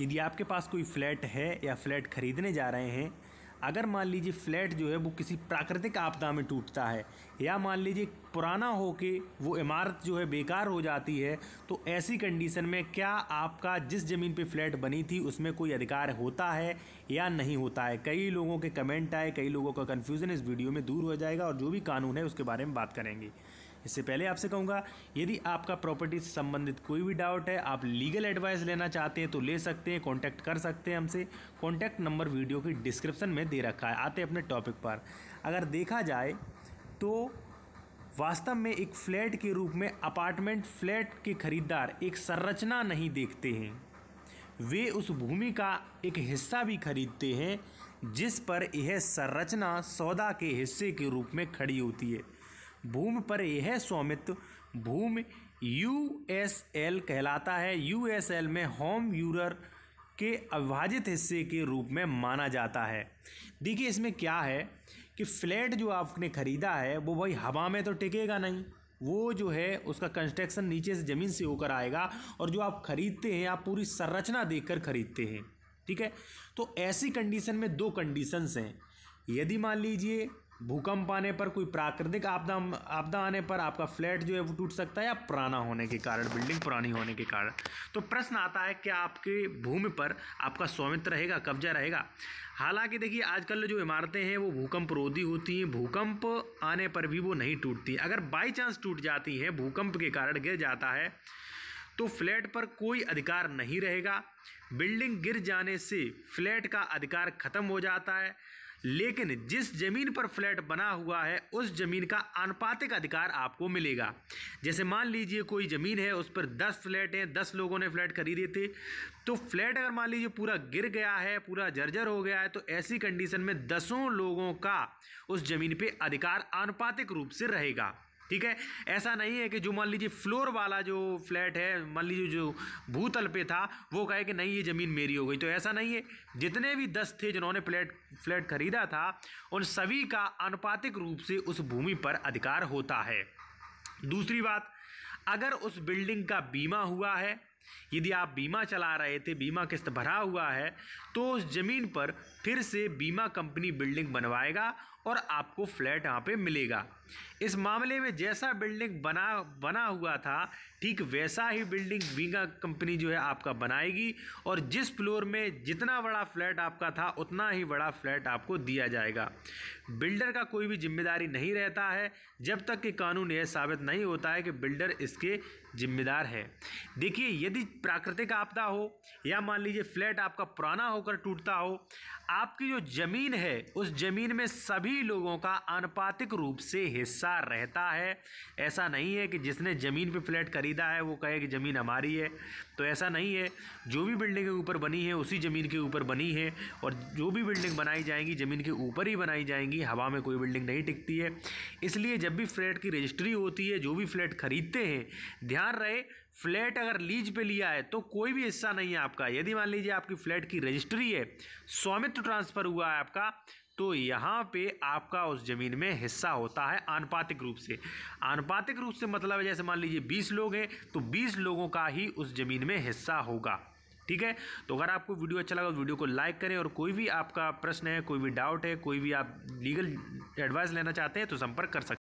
यदि आपके पास कोई फ्लैट है या फ्लैट ख़रीदने जा रहे हैं अगर मान लीजिए फ्लैट जो है वो किसी प्राकृतिक आपदा में टूटता है या मान लीजिए पुराना हो के वो इमारत जो है बेकार हो जाती है तो ऐसी कंडीशन में क्या आपका जिस ज़मीन पे फ्लैट बनी थी उसमें कोई अधिकार होता है या नहीं होता है कई लोगों के कमेंट आए कई लोगों का कन्फ्यूज़न इस वीडियो में दूर हो जाएगा और जो भी कानून है उसके बारे में बात करेंगे इससे पहले आपसे कहूँगा यदि आपका प्रॉपर्टी से संबंधित कोई भी डाउट है आप लीगल एडवाइस लेना चाहते हैं तो ले सकते हैं कॉन्टैक्ट कर सकते हैं हमसे कॉन्टैक्ट नंबर वीडियो की डिस्क्रिप्शन में दे रखा है आते अपने टॉपिक पर अगर देखा जाए तो वास्तव में एक फ्लैट के रूप में अपार्टमेंट फ्लैट के खरीदार एक संरचना नहीं देखते हैं वे उस भूमि का एक हिस्सा भी खरीदते हैं जिस पर यह संरचना सौदा के हिस्से के रूप में खड़ी होती है भूमि पर यह स्वामित्व भूमि यूएसएल कहलाता है यूएसएल में होम यूरर के अविभाजित हिस्से के रूप में माना जाता है देखिए इसमें क्या है कि फ्लैट जो आपने ख़रीदा है वो भाई हवा में तो टिकेगा नहीं वो जो है उसका कंस्ट्रक्शन नीचे से ज़मीन से होकर आएगा और जो आप ख़रीदते हैं आप पूरी संरचना देखकर ख़रीदते हैं ठीक है तो ऐसी कंडीशन में दो कंडीशंस हैं यदि मान लीजिए भूकंप आने पर कोई प्राकृतिक आपदा आपदा आने पर आपका फ्लैट जो है वो टूट सकता है या पुराना होने के कारण बिल्डिंग पुरानी होने के कारण तो प्रश्न आता है कि आपकी भूमि पर आपका स्वामित्व रहेगा कब्जा रहेगा हालांकि देखिए आजकल जो इमारतें हैं वो भूकंप रोधी होती हैं भूकंप आने पर भी वो नहीं टूटती अगर बाई चांस टूट जाती हैं भूकंप के कारण गिर जाता है तो फ्लैट पर कोई अधिकार नहीं रहेगा बिल्डिंग गिर जाने से फ्लैट का अधिकार खत्म हो जाता है लेकिन जिस जमीन पर फ्लैट बना हुआ है उस जमीन का आनुपातिक अधिकार आपको मिलेगा जैसे मान लीजिए कोई ज़मीन है उस पर दस फ्लैट हैं दस लोगों ने फ्लैट खरीदे थे तो फ्लैट अगर मान लीजिए पूरा गिर गया है पूरा जर्जर हो गया है तो ऐसी कंडीशन में दसों लोगों का उस ज़मीन पर अधिकार आनुपातिक रूप से रहेगा ठीक है ऐसा नहीं है कि जो मान लीजिए फ्लोर वाला जो फ्लैट है मान लीजिए जो भूतल पे था वो कहे कि नहीं ये ज़मीन मेरी हो गई तो ऐसा नहीं है जितने भी दस थे जिन्होंने फ्लैट फ्लैट खरीदा था उन सभी का अनुपातिक रूप से उस भूमि पर अधिकार होता है दूसरी बात अगर उस बिल्डिंग का बीमा हुआ है यदि आप बीमा चला रहे थे बीमा किस्त भरा हुआ है तो उस ज़मीन पर फिर से बीमा कंपनी बिल्डिंग बनवाएगा और आपको फ्लैट यहाँ पे मिलेगा इस मामले में जैसा बिल्डिंग बना बना हुआ था ठीक वैसा ही बिल्डिंग बीमा कंपनी जो है आपका बनाएगी और जिस फ्लोर में जितना बड़ा फ्लैट आपका था उतना ही बड़ा फ्लैट आपको दिया जाएगा बिल्डर का कोई भी जिम्मेदारी नहीं रहता है जब तक कि कानून यह साबित नहीं होता है कि बिल्डर इसके जिम्मेदार है देखिए यदि प्राकृतिक आपदा हो या मान लीजिए फ्लैट आपका पुराना होकर टूटता हो आपकी जो ज़मीन है उस ज़मीन में सभी लोगों का आनुपातिक रूप से हिस्सा रहता है ऐसा नहीं है कि जिसने ज़मीन पे फ्लैट ख़रीदा है वो कहे कि ज़मीन हमारी है तो ऐसा नहीं है जो भी बिल्डिंग के ऊपर बनी है उसी ज़मीन के ऊपर बनी है और जो भी बिल्डिंग बनाई जाएंगी ज़मीन के ऊपर ही बनाई जाएंगी हवा में कोई बिल्डिंग नहीं टिकती है इसलिए जब भी फ्लैट की रजिस्ट्री होती है जो भी फ्लैट ख़रीदते हैं ध्यान रहे फ्लैट अगर लीज पे लिया है तो कोई भी हिस्सा नहीं है आपका यदि मान लीजिए आपकी फ्लैट की रजिस्ट्री है स्वामित्व ट्रांसफ़र हुआ है आपका तो यहाँ पे आपका उस ज़मीन में हिस्सा होता है आनुपातिक रूप से आनुपातिक रूप से मतलब है जैसे मान लीजिए बीस लोग हैं तो बीस लोगों का ही उस ज़मीन में हिस्सा होगा ठीक है तो अगर आपको वीडियो अच्छा लगा तो वीडियो को लाइक करें और कोई भी आपका प्रश्न है कोई भी डाउट है कोई भी आप लीगल एडवाइस लेना चाहते हैं तो संपर्क कर सकते